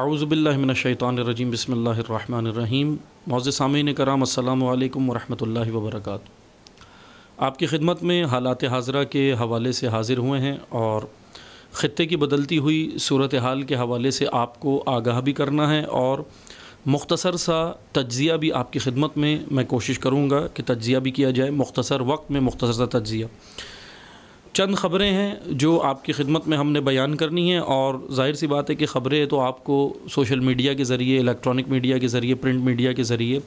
आउज़बिल्लिनशैतरजीम बसमीम मौज़ सामीन कराम अल्लाम वरहमल वर्क आपकी ख़िदमत में हालात हाजरा के हवाले से हाज़िर हुए हैं और ख़त्े की बदलती हुई सूरत हाल के हवाले से आपको आगाह भी करना है और मुख्तसर सा तज्ज़िया भी आपकी ख़िदमत में मैं कोशिश करूँगा कि तज्ज़िया भी किया जाए मुख्तसर वक्त में मुख्तसर सा तज्ज़िया चंद ख़बरें हैं जो आपकी खिदमत में हमने बयान करनी है और जाहिर सी बात है कि ख़बरें तो आपको सोशल मीडिया के ज़रिए इलेक्ट्रॉनिक मीडिया के ज़रिए प्रिंट मीडिया के ज़रिए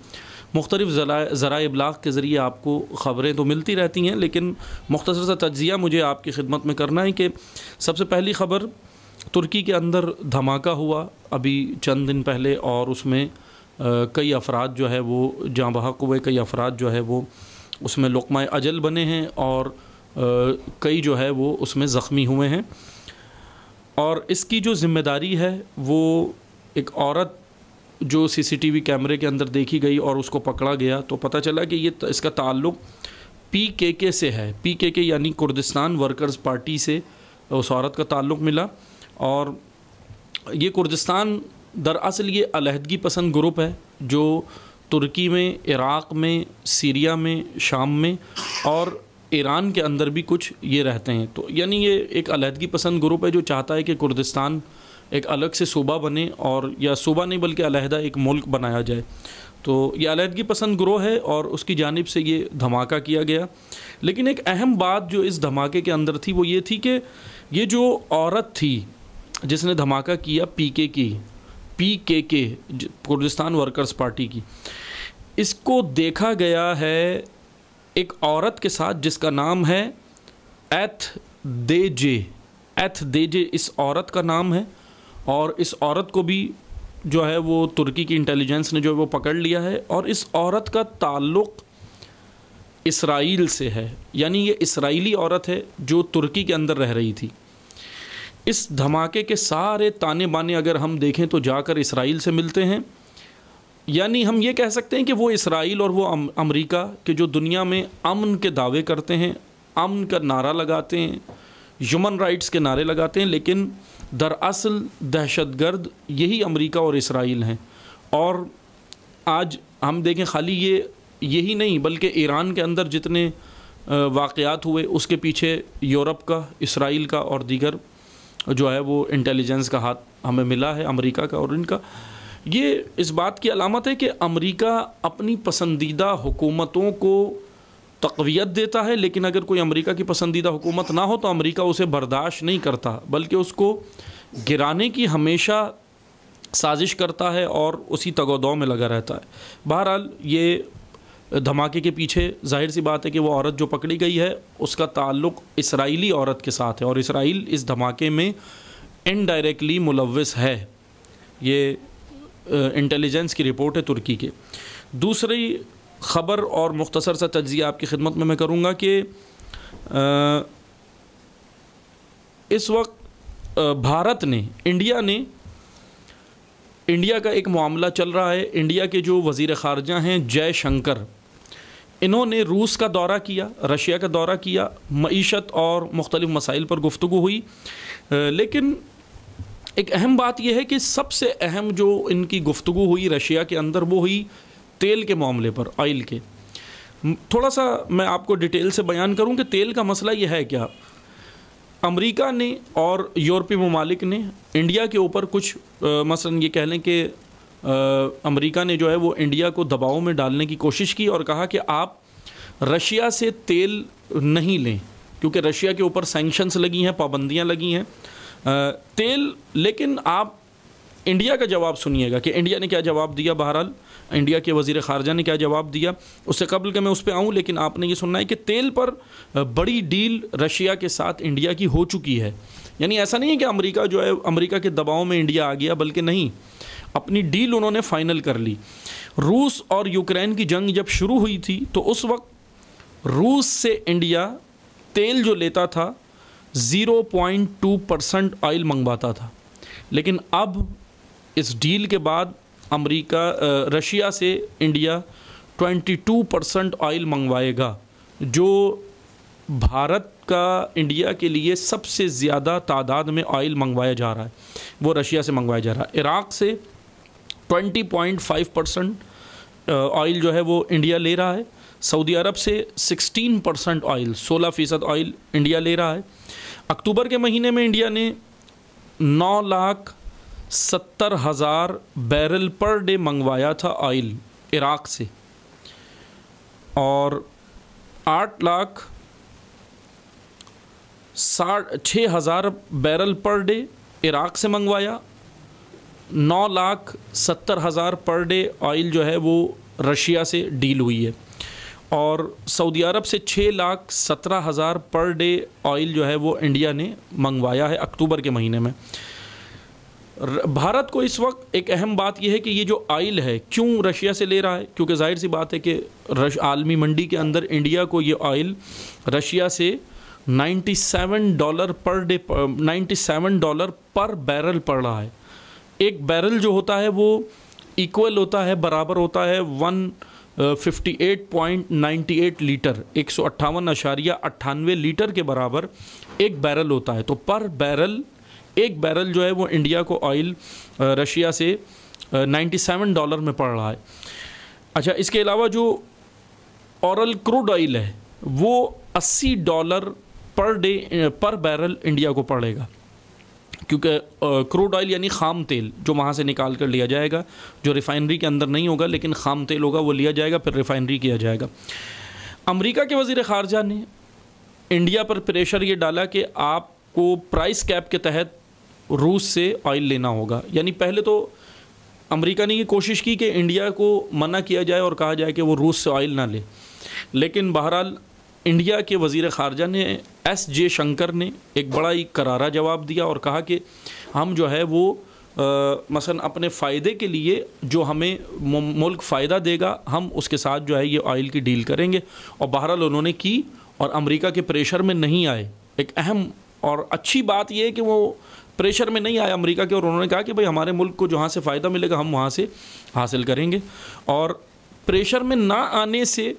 मुख्तलिफ ज़रा इबलाग के ज़रिए आपको ख़बरें तो मिलती रहती हैं लेकिन मुख्तर सा तजिया मुझे आपकी खिदमत में करना है कि सबसे पहली ख़बर तुर्की के अंदर धमाका हुआ अभी चंद दिन पहले और उसमें कई अफराद जो है वो जहाँ बहक हुए कई अफराद जो है वो उसमें लकमा अजल बने हैं और कई जो है वो उसमें ज़ख्मी हुए हैं और इसकी जो जिम्मेदारी है वो एक औरत जो सीसीटीवी कैमरे के अंदर देखी गई और उसको पकड़ा गया तो पता चला कि ये इसका ताल्लुक़ पी के के से है पी के के यानी कुर्दिस्तान वर्कर्स पार्टी से उस औरत का ताल्लुक़ मिला और ये कुर्दिस्तान दरअसल ये अलहदगी पसंद ग्रुप है जो तुर्की में इराक़ में सीरिया में शाम में और ईरान के अंदर भी कुछ ये रहते हैं तो यानी ये एक अलहदगी पसंद ग्रुप है जो चाहता है कि कुर्दिस्तान एक अलग से सूबा बने और या सूबा नहीं बल्कि अलहदा एक मुल्क बनाया जाए तो ये अलहदगी पसंद ग्रोह है और उसकी जानब से ये धमाका किया गया लेकिन एक अहम बात जो इस धमाके के अंदर थी वो ये थी कि ये जो औरत थी जिसने धमाका किया पी के की पी के के कुर्दिस्तान वर्कर्स पार्टी की इसको देखा गया है एक औरत के साथ जिसका नाम है एथ देजे एथ देजे इस औरत का नाम है और इस औरत को भी जो है वो तुर्की की इंटेलिजेंस ने जो है वो पकड़ लिया है और इस औरत का ताल्लुक़ इसराइल से है यानी ये इसराइली औरत है जो तुर्की के अंदर रह रही थी इस धमाके के सारे ताने बाने अगर हम देखें तो जाकर इसराइल से मिलते हैं यानी हम ये कह सकते हैं कि वो इसराइल और वो अम, अमरीका के जो दुनिया में अमन के दावे करते हैं अमन का नारा लगाते हैं ह्यूमन राइट्स के नारे लगाते हैं लेकिन दरअसल दहशतगर्द यही अमरीका और इसराइल हैं और आज हम देखें खाली ये यही नहीं बल्कि ईरान के अंदर जितने वाक़ात हुए उसके पीछे यूरोप का इसराइल का और दीगर जो है वो इंटेलिजेंस का हाथ हमें मिला है अमेरिका का और इनका ये इस बात की अलामत है कि अमेरिका अपनी पसंदीदा हुकूमतों को तकवीत देता है लेकिन अगर कोई अमेरिका की पसंदीदा हुकूमत ना हो तो अमेरिका उसे बर्दाश्त नहीं करता बल्कि उसको गिराने की हमेशा साजिश करता है और उसी तगोदौ में लगा रहता है बहरहाल ये धमाके के पीछे जाहिर सी बात है कि वो औरत जो पकड़ी गई है उसका ताल्लुक इसराइली औरत के साथ है और इसराइल इस धमाके में इनडायरेक्टली मुलवस है ये इंटेलिजेंस की रिपोर्ट है तुर्की के दूसरी ख़बर और मुख्तसर सा तजिया आपकी खिदमत में मैं करूँगा कि इस वक्त भारत ने इंडिया ने इंडिया का एक मामला चल रहा है इंडिया के जो वज़ी ख़ारजा हैं जय शंकर इन्होंने रूस का दौरा किया रशिया का दौरा किया मीशत और मुख्तलिफ़ मसाइल पर गुफ्तु हुई लेकिन एक अहम बात यह है कि सबसे अहम जो इनकी गुफ्तु हुई रशिया के अंदर वो हुई तेल के मामले पर ऑयल के थोड़ा सा मैं आपको डिटेल से बयान करूं कि तेल का मसला यह है क्या अमेरिका ने और यूरोपीय ममालिक ने इंडिया के ऊपर कुछ मसलन ये कह लें कि अमेरिका ने जो है वो इंडिया को दबाव में डालने की कोशिश की और कहा कि आप रशिया से तेल नहीं लें क्योंकि रशिया के ऊपर सेंक्शंस लगी हैं पाबंदियाँ लगी हैं तेल लेकिन आप इंडिया का जवाब सुनिएगा कि इंडिया ने क्या जवाब दिया बहरहाल इंडिया के वजीर खारजा ने क्या जवाब दिया उससे कबल के मैं उस पर आऊँ लेकिन आपने ये सुनना है कि तेल पर बड़ी डील रशिया के साथ इंडिया की हो चुकी है यानी ऐसा नहीं है कि अमेरिका जो है अमेरिका के दबाव में इंडिया आ गया बल्कि नहीं अपनी डील उन्होंने फाइनल कर ली रूस और यूक्रेन की जंग जब शुरू हुई थी तो उस वक्त रूस से इंडिया तेल जो लेता था 0.2 परसेंट ऑयल मंगवाता था लेकिन अब इस डील के बाद अमेरिका रशिया से इंडिया 22 परसेंट ऑयल मंगवाएगा जो भारत का इंडिया के लिए सबसे ज़्यादा तादाद में ऑयल मंगवाया जा रहा है वो रशिया से मंगवाया जा रहा है इराक़ से 20.5 परसेंट ऑयल जो है वो इंडिया ले रहा है सऊदी अरब से 16 परसेंट ऑयल 16 फ़ीसद ऑयल इंडिया ले रहा है अक्टूबर के महीने में इंडिया ने नौ लाख सत्तर हज़ार बैरल पर डे मंगवाया था ऑयल इराक़ से और आठ लाख साठ छः हज़ार बैरल पर डे इराक़ से मंगवाया नौ लाख सत्तर हज़ार पर डे ऑयल जो है वो रशिया से डील हुई है और सऊदी अरब से छः लाख सत्रह हज़ार पर डे ऑयल जो है वो इंडिया ने मंगवाया है अक्टूबर के महीने में भारत को इस वक्त एक अहम बात यह है कि ये जो आयल है क्यों रशिया से ले रहा है क्योंकि जाहिर सी बात है कि रश आलमी मंडी के अंदर इंडिया को ये आयल रशिया से 97 डॉलर पर डे 97 डॉलर पर बैरल पड़ रहा है एक बैरल जो होता है वो इक्वल होता है बराबर होता है वन 58.98 लीटर एक सौ अट्ठावन अशारिया अट्ठानवे लीटर के बराबर एक बैरल होता है तो पर बैरल एक बैरल जो है वो इंडिया को ऑयल रशिया से 97 डॉलर में पड़ रहा है अच्छा इसके अलावा जो औरल क्रूड ऑयल है वो 80 डॉलर पर डे पर बैरल इंडिया को पड़ेगा क्योंकि क्रूड ऑयल यानी खाम तेल जो वहाँ से निकाल कर लिया जाएगा जो रिफ़ाइनरी के अंदर नहीं होगा लेकिन खाम तेल होगा वो लिया जाएगा फिर रिफ़ाइनरी किया जाएगा अमेरिका के वज़ी ख़ारजा ने इंडिया पर प्रेशर ये डाला कि आपको प्राइस कैप के तहत रूस से ऑयल लेना होगा यानी पहले तो अमेरिका ने ये कोशिश की कि इंडिया को मना किया जाए और कहा जाए कि वो रूस से ऑयल ना ले लेकिन बहरहाल इंडिया के वज़ी ख़ारजा ने एस जे शंकर ने एक बड़ा ही करारा जवाब दिया और कहा कि हम जो है वो आ, मसलन अपने फ़ायदे के लिए जो हमें मुल्क फ़ायदा देगा हम उसके साथ जो है ये ऑयल की डील करेंगे और बहरहाल उन्होंने की और अमेरिका के प्रेशर में नहीं आए एक अहम और अच्छी बात यह है कि वो प्रेशर में नहीं आया अमेरिका के और उन्होंने कहा कि भाई हमारे मुल्क को जहाँ से फ़ायदा मिलेगा हम वहाँ से हासिल करेंगे और प्रेशर में ना आने से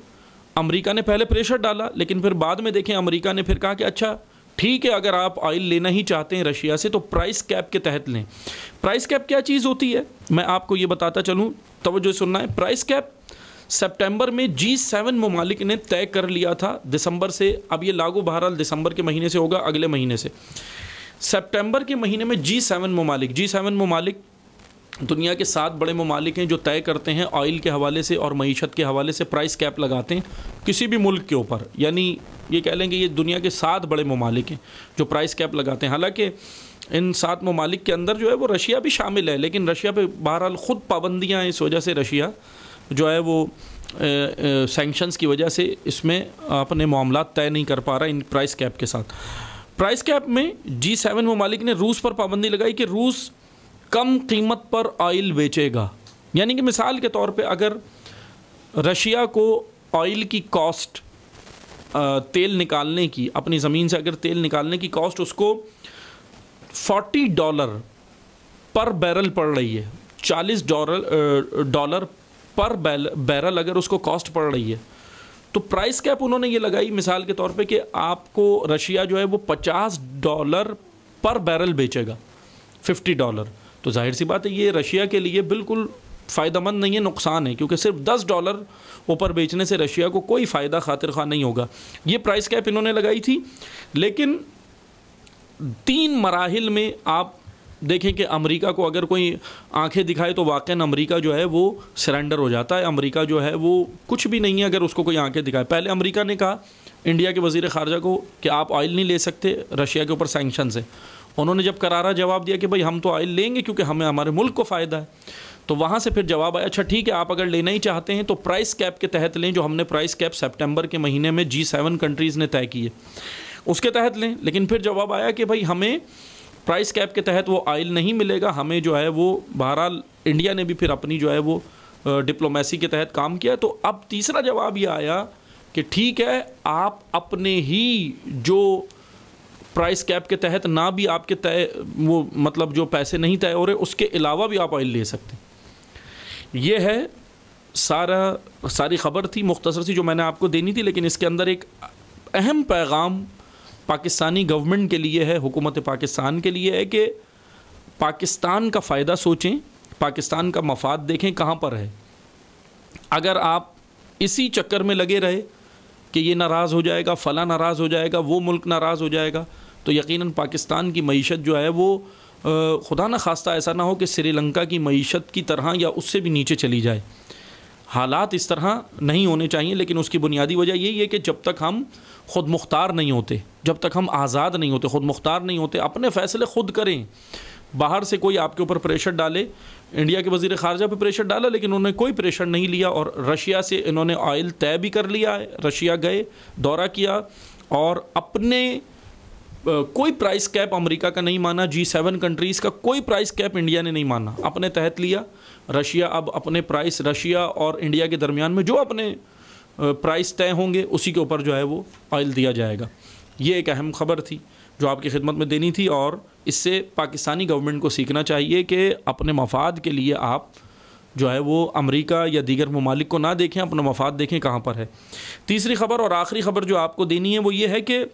अमेरिका ने पहले प्रेशर डाला लेकिन फिर बाद में देखें अमेरिका ने फिर कहा कि अच्छा ठीक है अगर आप ऑयल लेना ही चाहते हैं रशिया से तो प्राइस कैप के तहत लें प्राइस कैप क्या चीज़ होती है मैं आपको ये बताता चलूँ तोज्जो सुनना है प्राइस कैप सेप्टेम्बर में जी सेवन ममालिक ने तय कर लिया था दिसंबर से अब ये लागू बहरहाल दिसंबर के महीने से होगा अगले महीने से सेप्टेम्बर के महीने में जी सेवन ममालिक जी सेवन ममालिक दुनिया के सात बड़े ममालिक हैं जो तय करते हैं ऑयल के हवाले से और मीशत के हवाले से प्राइस कैप लगाते हैं किसी भी मुल्क के ऊपर यानी ये कह लेंगे ये दुनिया के सात बड़े ममालिक हैं जो प्राइस कैप लगाते हैं हालांकि इन सात ममालिक के अंदर जो है वो रशिया भी शामिल है लेकिन रशिया पे बहरहाल ख़ुद पाबंदियाँ हैं इस वजह से रशिया जो है वो सेंक्शंस की वजह से इसमें अपने मामला तय नहीं कर पा रहा इन प्राइस कैप के साथ प्राइस कैप में जी सेवन ममालिक ने रूस पर पाबंदी लगाई कि रूस कम कीमत पर ऑयल बेचेगा यानी कि मिसाल के तौर पे अगर रशिया को ऑयल की कॉस्ट तेल निकालने की अपनी ज़मीन से अगर तेल निकालने की कॉस्ट उसको 40 डॉलर पर बैरल पड़ रही है 40 डॉलर डॉलर पर बैरल अगर उसको कॉस्ट पड़ रही है तो प्राइस कैप उन्होंने ये लगाई मिसाल के तौर पे कि आपको रशिया जो है वो 50 डॉलर पर बैरल बेचेगा 50 डॉलर तो जाहिर सी बात है ये रशिया के लिए बिल्कुल मंद नहीं है नुकसान है क्योंकि सिर्फ दस डॉलर ऊपर बेचने से रशिया को कोई फ़ायदा खातिर खा नहीं होगा ये प्राइस कैप इन्होंने लगाई थी लेकिन तीन मराहल में आप देखें कि अमेरिका को अगर कोई आंखें दिखाए तो वाकई अमेरिका जो है वो सरेंडर हो जाता है अमेरिका जो है वो कुछ भी नहीं है अगर उसको कोई आंखें दिखाए पहले अमेरिका ने कहा इंडिया के वजीर खारजा को कि आप ऑयल नहीं ले सकते रशिया के ऊपर सैंक्शन है उन्होंने जब करारा जवाब दिया कि भाई हम तो ऑयल लेंगे क्योंकि हमें हमारे मुल्क को फ़ायदा है तो वहाँ से फिर जवाब आया अच्छा ठीक है आप अगर लेना ही चाहते हैं तो प्राइस कैप के तहत लें जो हमने प्राइस कैप सेप्टेम्बर के महीने में जी सेवन कंट्रीज़ ने तय किए उसके तहत लें लेकिन फिर जवाब आया कि भाई हमें प्राइस कैप के तहत वो ऑयल नहीं मिलेगा हमें जो है वो बहरहाल इंडिया ने भी फिर अपनी जो है वो डिप्लोमेसी के तहत काम किया तो अब तीसरा जवाब ये आया कि ठीक है आप अपने ही जो प्राइस कैप के तहत ना भी आपके तय वो मतलब जो पैसे नहीं तय हो रहे उसके अलावा भी आप ऑयल ले सकते हैं ये है सारा सारी खबर थी मुख्तसर सी जो मैंने आपको देनी थी लेकिन इसके अंदर एक अहम पैगाम पाकिस्तानी गवर्नमेंट के लिए है हुकूमत पाकिस्तान के लिए है कि पाकिस्तान का फ़ायदा सोचें पाकिस्तान का मफाद देखें कहाँ पर है अगर आप इसी चक्कर में लगे रहे कि ये नाराज़ हो जाएगा फ़ला नाराज़ हो जाएगा वो मुल्क नाराज़ हो जाएगा तो यकीन पाकिस्तान की मीशत जो है वो ख़ुदा न खास्ता ऐसा ना हो कि श्रीलंका की मीशत की तरह या उससे भी नीचे चली जाए हालात इस तरह नहीं होने चाहिए लेकिन उसकी बुनियादी वजह यही है कि जब तक हम ख़ुद मुख्तार नहीं होते जब तक हम आज़ाद नहीं होते ख़ुद मुख्तार नहीं होते अपने फ़ैसले ख़ुद करें बाहर से कोई आपके ऊपर प्रेशर डाले इंडिया के वजीर खारजा पर प्रेशर डाला लेकिन उन्होंने कोई प्रेशर नहीं लिया और रशिया से इन्होंने ऑयल तय भी कर लिया है रशिया गए दौरा किया और अपने कोई प्राइस कैप अमेरिका का नहीं माना जी सेवन कंट्रीज़ का कोई प्राइस कैप इंडिया ने नहीं माना अपने तहत लिया रशिया अब अपने प्राइस रशिया और इंडिया के दरमियान में जो अपने प्राइस तय होंगे उसी के ऊपर जो है वो ऑयल दिया जाएगा ये एक अहम खबर थी जो आपकी खिदमत में देनी थी और इससे पाकिस्तानी गवर्नमेंट को सीखना चाहिए कि अपने मफाद के लिए आप जो है वो अमेरिका या दीगर ममालिक को ना देखें अपना मफाद देखें कहाँ पर है तीसरी खबर और आखिरी खबर जो आपको देनी है वो ये है कि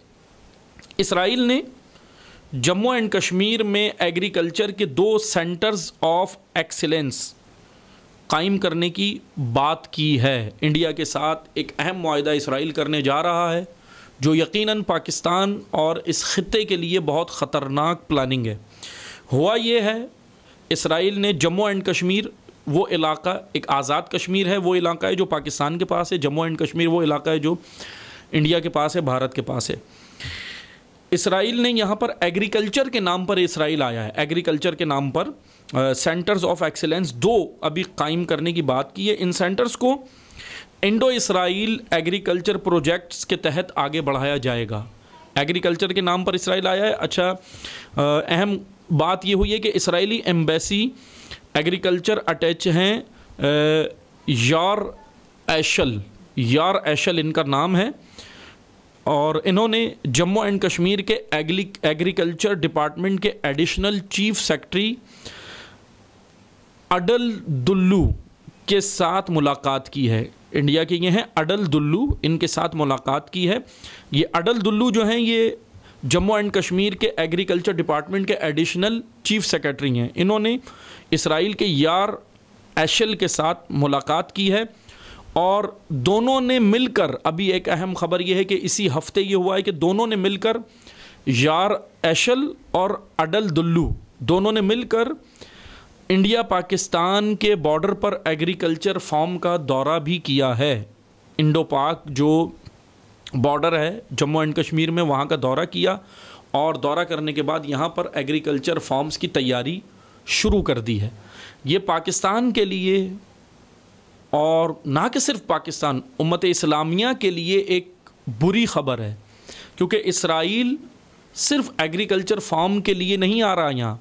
इसराइल ने जम्मू एंड कश्मीर में एग्रीकल्चर के दो सेंटर्स ऑफ एक्सीलेंस कायम करने की बात की है इंडिया के साथ एक अहम माहा इसराइल करने जा रहा है जो यकीनन पाकिस्तान और इस ख़त्े के लिए बहुत ख़तरनाक प्लानिंग है हुआ ये है इसराइल ने जम्मू एंड कश्मीर वो इलाका एक आज़ाद कश्मीर है वो इलाका है जो पाकिस्तान के पास है जम्मू एंड कश्मीर वो इलाका है जो इंडिया के पास है भारत के पास है इसराइल ने यहाँ पर एग्रीकल्चर के नाम पर इसराइल आया है एग्रीकल्चर के नाम पर सेंटर्स ऑफ एक्सेलेंस दो अभी कायम करने की बात की है इन सेंटर्स को इंडो इसराइल एग्रीकल्चर प्रोजेक्ट्स के तहत आगे बढ़ाया जाएगा एग्रीकल्चर के नाम पर इसराइल आया है अच्छा अहम बात यह हुई है कि इसराइली एम्बेसी एग्रीकल्चर अटैच हैं यार एशल यार एशल इनका नाम है और इन्होंने जम्मू एंड कश्मीर के एग्रीकल्चर डिपार्टमेंट के additional chief secretary Atal Dulloo के साथ मुलाकात की है इंडिया के ये हैं अडल दुल्लू इनके साथ मुलाकात की है ये अडल दुल्लू जो हैं ये जम्मू एंड कश्मीर के एग्रीकल्चर डिपार्टमेंट के एडिशनल चीफ सेक्रेटरी हैं इन्होंने इसराइल के यार एशल के साथ मुलाकात की है और दोनों ने मिलकर अभी एक अहम खबर यह है कि इसी हफ्ते ये हुआ है कि दोनों ने मिलकर यार एशल और अडल दुल्लू दोनों ने मिलकर इंडिया पाकिस्तान के बॉर्डर पर एग्रीकल्चर फॉर्म का दौरा भी किया है इंडो पाक जो बॉर्डर है जम्मू एंड कश्मीर में वहाँ का दौरा किया और दौरा करने के बाद यहाँ पर एग्रीकल्चर फॉर्म्स की तैयारी शुरू कर दी है ये पाकिस्तान के लिए और ना कि सिर्फ पाकिस्तान उम्मत इस्लामिया के लिए एक बुरी खबर है क्योंकि इसराइल सिर्फ एग्रीकल्चर फार्म के लिए नहीं आ रहा यहाँ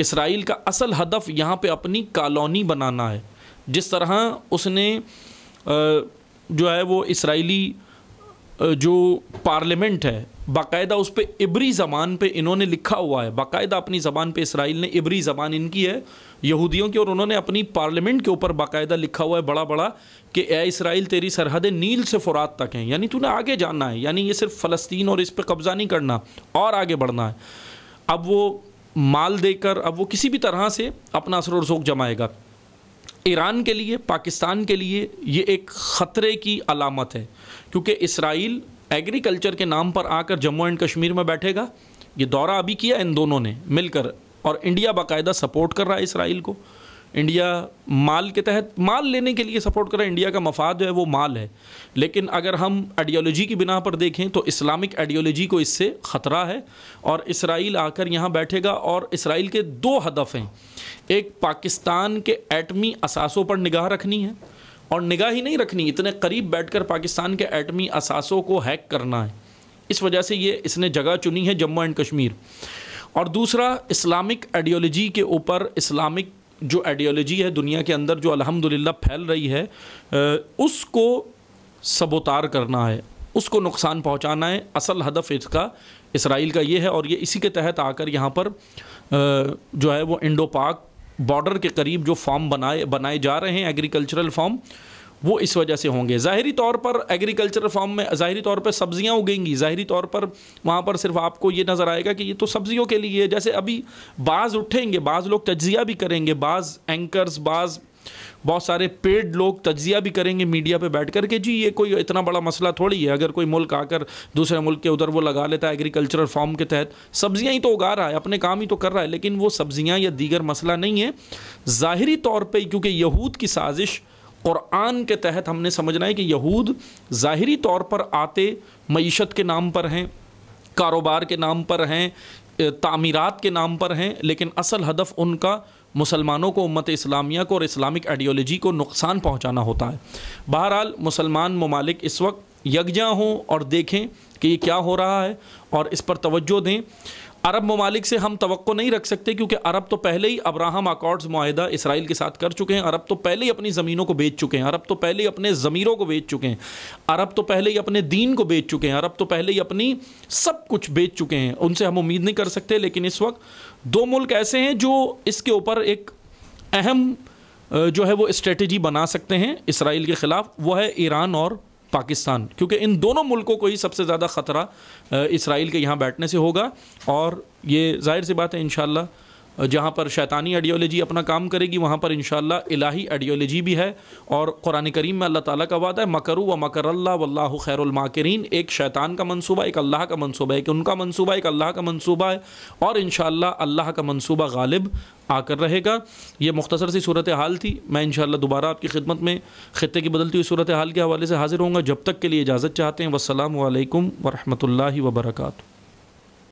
इसराइल का असल हदफ यहाँ पे अपनी कॉलोनी बनाना है जिस तरह उसने जो है वो इसराइली जो पार्लियामेंट है बाकायदा उस पर इबरी ज़बान पे इन्होंने लिखा हुआ है बाकायदा अपनी ज़बान पे इसराइल ने इबरी ज़बान इनकी है यहूदियों की और उन्होंने अपनी पार्लियामेंट के ऊपर बाकायदा लिखा हुआ है बड़ा बड़ा कि ए इसराइल तेरी सरहदें नील से फुरात तक हैं यानी तूने आगे जाना है यानी ये सिर्फ फ़लस्तीन और इस पर कब्ज़ा नहीं करना और आगे बढ़ना है अब वो माल देकर अब वो किसी भी तरह से अपना असर और शोक जमाएगा ईरान के लिए पाकिस्तान के लिए ये एक ख़तरे की अलामत है क्योंकि इसराइल एग्रीकल्चर के नाम पर आकर जम्मू एंड कश्मीर में बैठेगा ये दौरा अभी किया इन दोनों ने मिलकर और इंडिया बाकायदा सपोर्ट कर रहा है इसराइल को इंडिया माल के तहत माल लेने के लिए सपोर्ट कर रहा है इंडिया का मफाद जो है वो माल है लेकिन अगर हम आइडियोलॉजी की बिना पर देखें तो इस्लामिक आइडियोलॉजी को इससे ख़तरा है और इसराइल आकर यहाँ बैठेगा और इसराइल के दो हदफ हैं एक पाकिस्तान के एटमी असासों पर निगाह रखनी है और निगाह ही नहीं रखनी इतने करीब बैठकर पाकिस्तान के एटमी असासों को हैक करना है इस वजह से ये इसने जगह चुनी है जम्मू एंड कश्मीर और दूसरा इस्लामिक आइडियोलॉजी के ऊपर इस्लामिक जो आइडियोलॉजी है दुनिया के अंदर जो अल्हम्दुलिल्लाह फैल रही है उसको सबोतार करना है उसको नुकसान पहुंचाना है असल हदफ इसका इसराइल का ये है और ये इसी के तहत आकर यहाँ पर जो है वो इंडो पाक बॉर्डर के करीब जो फॉर्म बनाए बनाए जा रहे हैं एग्रीकल्चरल फॉर्म वो इस वजह से होंगे ज़ाहरी तौर पर एग्रीकल्चर फार्म में ज़ाहरी तौर पर सब्ज़ियाँ उगेंगी ज़ाहरी तौर पर वहाँ पर सिर्फ आपको ये नज़र आएगा कि ये तो सब्ज़ियों के लिए जैसे अभी बाज़ उठेंगे बाज़ लोग तजिया भी करेंगे बाज़ एंकर्स बाज़ बहुत सारे पेड लोग तजिया भी करेंगे मीडिया पे बैठ कर के जी ये कोई इतना बड़ा मसला थोड़ी है अगर कोई मुल्क आकर दूसरे मुल्क के उधर वो लगा लेता है एग्रीकल्चरल फॉर्म के तहत सब्जियां ही तो उगा रहा है अपने काम ही तो कर रहा है लेकिन वो सब्जियां या दीगर मसला नहीं है ज़ाहरी तौर पर क्योंकि यहूद की साजिश क़ुरान के तहत हमने समझना है कि यहूद ज़ाहरी तौर पर आते मीशत के नाम पर हैं कारोबार के नाम पर हैं तामीरात के नाम पर हैं लेकिन असल हदफ उनका मुसलमानों को उम्मत इस्लामिया को और इस्लामिक आइडियोलॉजी को नुकसान पहुंचाना होता है बहरहाल मुसलमान ममालिक इस वक्त यकजा हों और देखें कि ये क्या हो रहा है और इस पर तवज्जो दें अरब ममालिक से हम तो नहीं रख सकते क्योंकि अरब तो पहले ही अब्राहम अकॉर्ड्स माहा इसराइल के साथ कर चुके हैं अरब तो पहले ही अपनी ज़मीनों को बेच चुके हैं अरब तो पहले ही अपने ज़मीरों को बेच चुके हैं अरब तो पहले ही अपने दीन को बेच चुके हैं अरब तो पहले ही अपनी सब कुछ बेच चुके हैं उनसे हम उम्मीद नहीं कर सकते लेकिन इस वक्त दो मुल्क ऐसे हैं जो इसके ऊपर एक अहम जो है वो स्ट्रेटी बना सकते हैं इसराइल के ख़िलाफ़ वह है ईरान और पाकिस्तान क्योंकि इन दोनों मुल्कों को ही सबसे ज़्यादा ख़तरा इसराइल के यहाँ बैठने से होगा और ये जाहिर सी बात है इन जहाँ पर शैतानी आइडियोलॉजी अपना काम करेगी वहाँ पर इन इलाही आइडियोलॉजी भी है और कुरान करीम में अल्लाह ताला का वादा है मकरू व मकर अल्लाह खैरमाकरीन एक शैतान का मनसूबा एक अल्लाह का मनसूबा है कि उनका मनसूबा एक अल्लाह का मनसूबा है और इन अल्लाह का मनसूबा गालिब आकर रहेगा ये मुख्तसर सी सूरत हाल थी मैं इन दोबारा आपकी खिदमत में ख़त्े की बदलती हुई सूरत हाल के हवाले से हाज़िर होंगे जब तक के लिए इजाज़त चाहते हैं वसलम वरहमल वर्का